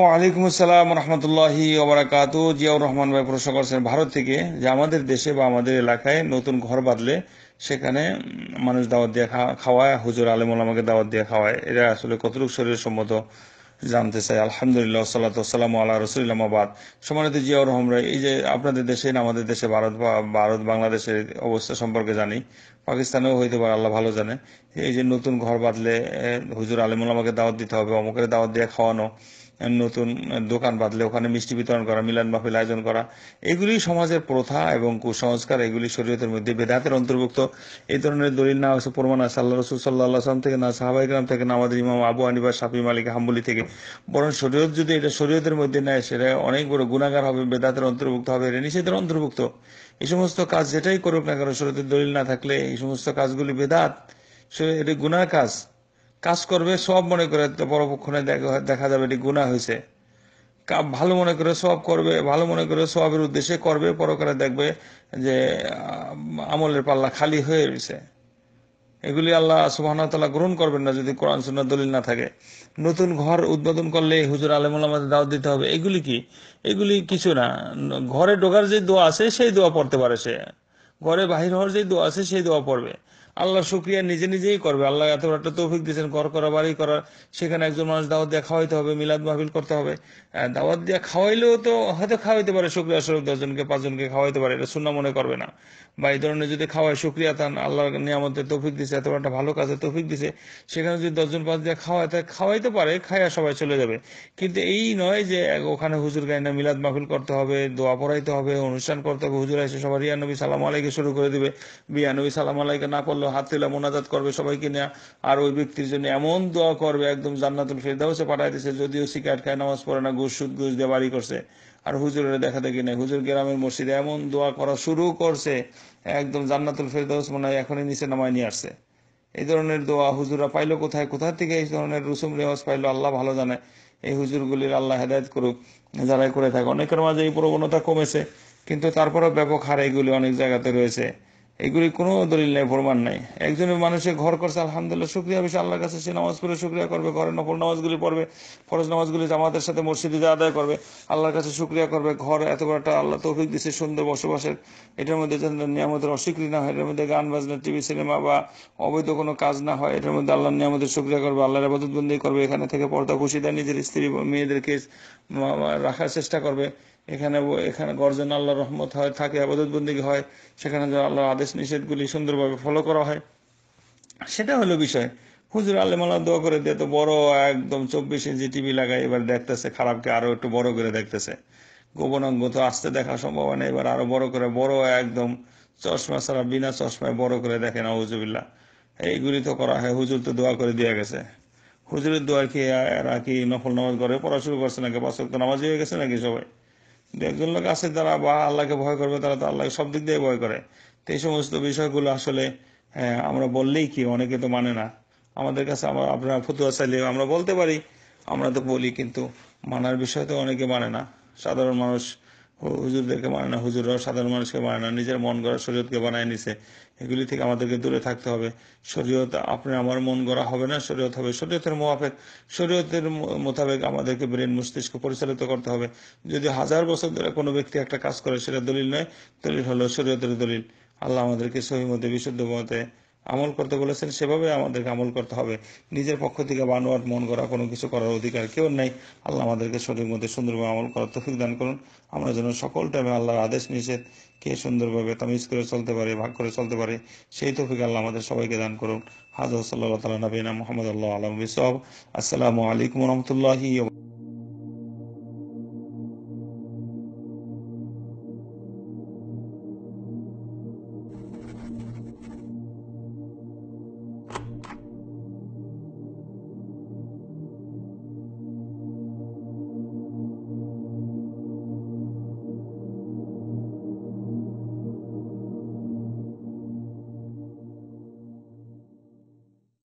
ওয়ালাইকুম আসসালাম রহমতুল্লাহি ওবরাকাত জিয়াউর রহমান ভাই প্রশ্ন করছেন ভারত থেকে যে আমাদের দেশে বা আমাদের এলাকায় নতুন ঘর বাঁধলে সেখানে মানুষ দাওয়াত দিয়ে খাওয়ায় হুজুর আলম আমাকে দাওয়াত দিয়ে খাওয়ায় এটা আসলে কতটুকু শরীরের সম্মত জানতে চাই আলহামদুলিল্লাহ সাল্লাহ সাল্লাম আল্লাহ রসুলিল্লামাবাদ সমানিত জিয়াউর রহমান ভাই এই যে আপনাদের দেশে আমাদের দেশে ভারত বা ভারত বাংলাদেশের অবস্থা সম্পর্কে জানি পাকিস্তানেও হইতে পারে আল্লাহ ভালো জানে এই যে নতুন ঘর বাঁধলে হুজুর আলিমুল আমাকে দাওয়াত দিতে হবে অমুকের দাওয়াত দিয়ে খাওয়ানো নতুন দোকান বাঁধলে ওখানে মিষ্টি বিতরণ করা মিলন মাহফিল আয়োজন করা এগুলি সমাজের প্রথা এবং কুসংস্কার এগুলি শরীয়তের মধ্যে বেদাতের অন্তর্ভুক্ত এই ধরনের দলিল না হয়েছে প্রমাণ আছে আল্লাহ রসুল সাল্লাহ আসলাম থেকে না সাহাবাই গ্রাম থেকে না আমাদের ইমাম আবু আনিবা সাফি মালিক হাম্বলি থেকে বরং শরীয়ত যদি এটা শরীয়তের মধ্যে নেয় সেটা অনেক বড় গুণাগার হবে বেদাতের অন্তর্ভুক্ত হবে এটা নিষেধের অন্তর্ভুক্ত এই সমস্ত কাজ যেটাই করুক না কারণ শরীয়তের দলিল না থাকলে এই সমস্ত কাজগুলি বেদাত এটা গুণা কাজ কাজ করবে সব মনে করে তো পরবক্ষণে দেখা যাবে এটি গুণা হয়েছে ভালো মনে করে সব করবে ভালো মনে করে সবের উদ্দেশ্যে করবে পরকালে দেখবে যে আমলের পাল্লা খালি হয়ে রয়েছে এগুলি আল্লাহ সুবাহতাল্লাহ গ্রহণ করবেন না যদি কোরআন সুন্না দলিল না থাকে নতুন ঘর উদ্বোধন করলে হুজুর আলমুল্লামাদের দাওয়াত দিতে হবে এগুলি কি এগুলি কিছু না ঘরে ঢোকার যে দোয়া আছে সেই দোয়া পড়তে পারে সে ঘরে বাহির হওয়ার যে দোয়া আছে সেই দোয়া পড়বে আল্লাহ শুক্রিয়া নিজে নিজেই করবে আল্লাহ এত একটা তৌফিক দিয়েছেন কর করা বাড়ি করার সেখানে একজন মানুষ দাওয়াত দিয়ে খাওয়াইতে হবে মিলাদ মাহফিল করতে হবে দাওয়াত দিয়ে খাওয়াইলেও তো হয়তো খাওয়াইতে পারে শুক্রিয়া স্বরূপ দশজনকে পাঁচজনকে খাওয়াইতে পারে এটা শূন্য মনে করবে না বা এই ধরনের যদি খাওয়ায় শুক্রিয়া তান আল্লাহ নিয়ামতে তৌফিক দিছে এত একটা ভালো কাজে তৌফিক দিছে সেখানে যদি দশজন পাঁচ দিয়ে খাওয়ায় তাহলে খাওয়াইতে পারে খাইয়া সবাই চলে যাবে কিন্তু এই নয় যে ওখানে হুজুর না মিলাদ মাহফিল করতে হবে দোয়া পড়াইতে হবে অনুষ্ঠান করতে হবে হুজুর এসে সবার ইয়ানবী সালাম আলাইকে শুরু করে দিবে বিয়ানবী সালাম আলাইকে না করলে করলো হাত হাতে মোনাজাত করবে সবাইকে নিয়ে আর ওই ব্যক্তির জন্য এমন দোয়া করবে একদম জান্নাতুল ফেরদাউসে পাঠাই দিছে যদিও সিগারেট খায় নামাজ পড়ে না ঘুষ সুদ ঘুষ দিয়ে বাড়ি করছে আর হুজুরের দেখা দেখি নাই হুজুর গ্রামের মসজিদে এমন দোয়া করা শুরু করছে একদম জান্নাতুল ফেরদাউস মনে হয় এখনই নিচে নামায় নিয়ে আসছে এই ধরনের দোয়া হুজুরা পাইলো কোথায় কোথা থেকে এই ধরনের রুসুম রেওয়াজ পাইলো আল্লাহ ভালো জানে এই হুজুরগুলির আল্লাহ হেদায়ত করুক যারাই করে থাকে অনেকের মাঝে এই প্রবণতা কমেছে কিন্তু তারপরেও ব্যাপক হারে এগুলি অনেক জায়গাতে রয়েছে এগুলি কোনো দলিল নেই প্রমাণ নাই একজনের মানুষে ঘর করছে আলহামদুলিল্লাহ শুক্রিয়া বেশি আল্লাহর কাছে সে নামাজ পড়ে শুক্রিয়া করবে ঘরে নফল নামাজগুলি পড়বে ফরজ নামাজগুলি জামাতের সাথে মসজিদে আদায় করবে আল্লাহর কাছে শুক্রিয়া করবে ঘর এত বড় একটা আল্লাহ তৌফিক দিচ্ছে সুন্দর বসবাসের এটার মধ্যে যেন নিয়ামতের অস্বীকৃতি না হয় এটার মধ্যে গান বাজনা টিভি সিনেমা বা অবৈধ কোনো কাজ না হয় এটার মধ্যে আল্লাহ নিয়ামতের শুক্রিয়া করবে আল্লাহর আবাদতবন্দি করবে এখানে থেকে পর্দা খুশিদার নিজের স্ত্রী মেয়েদেরকে রাখার চেষ্টা করবে এখানে এখানে গর্জন আল্লাহ রহমত হয় থাকে বন্দী হয় সেখানে যেন আল্লাহর আদেশ নিষেধগুলি সুন্দরভাবে ফলো করা হয় সেটা হলো বিষয় হুজুর আল্লাহ মাল্লা দোয়া করে দিয়ে তো বড় একদম চব্বিশ ইঞ্চি টিভি লাগায় এবার দেখতেছে খারাপকে আরও একটু বড় করে দেখতেছে গোপন অঙ্গ তো আসতে দেখা সম্ভব না এবার আরও বড় করে বড় একদম চশমা ছাড়া বিনা চশমায় বড় করে দেখে না হুজুবিল্লা এইগুলি তো করা হয় হুজুর তো দোয়া করে দিয়ে গেছে হুজুরের দোয়া কি এরা কি নফল নামাজ করে পড়া শুরু করছে নাকি পাঁচ নামাজ হয়ে গেছে নাকি সবাই দু একজন লোক আছে যারা বা আল্লাহকে ভয় করবে তারা তো আল্লাহকে সব দিক দিয়ে ভয় করে তো এই সমস্ত বিষয়গুলো আসলে হ্যাঁ, আমরা বললেই কি অনেকে তো মানে না আমাদের কাছে আমরা আপনারা ফতুয়া চাইলে আমরা বলতে পারি আমরা তো বলি কিন্তু মানার বিষয় তো অনেকে মানে না সাধারণ মানুষ হুজুরদেরকে মানে না হুজুররাও সাধারণ মানুষকে মানে না নিজের মন গড়া শরীয়তকে বানায় নিছে এগুলি থেকে আমাদেরকে দূরে থাকতে হবে শরীয়ত আপনি আমার মন গড়া হবে না শরীয়ত হবে শরীয়তের মোয়াফেক শরীয়তের মোতাবেক আমাদেরকে ব্রেন মস্তিষ্ক পরিচালিত করতে হবে যদি হাজার বছর ধরে কোনো ব্যক্তি একটা কাজ করে সেটা দলিল নয় দলিল হলো শরীয়তের দলিল আল্লাহ আমাদেরকে সহি মতে বিশুদ্ধ মতে আমল করতে বলেছেন সেভাবে আমাদেরকে আমল করতে হবে নিজের পক্ষ থেকে বানোয়াট মন করা কোনো কিছু করার অধিকার কেউ নেই আল্লাহ আমাদেরকে শরীর মধ্যে সুন্দরভাবে আমল করার তফিক দান করুন আমরা যেন সকল টাইমে আল্লাহর আদেশ নিষেধ কে সুন্দরভাবে তামিজ করে চলতে পারে ভাগ করে চলতে পারে সেই তফিক আল্লাহ আমাদের সবাইকে দান করুন হাজর সাল্লাহ তালা নবীনা মোহাম্মদ আল্লাহ আলম বিসব আসসালামু আলাইকুম রহমতুল্লাহি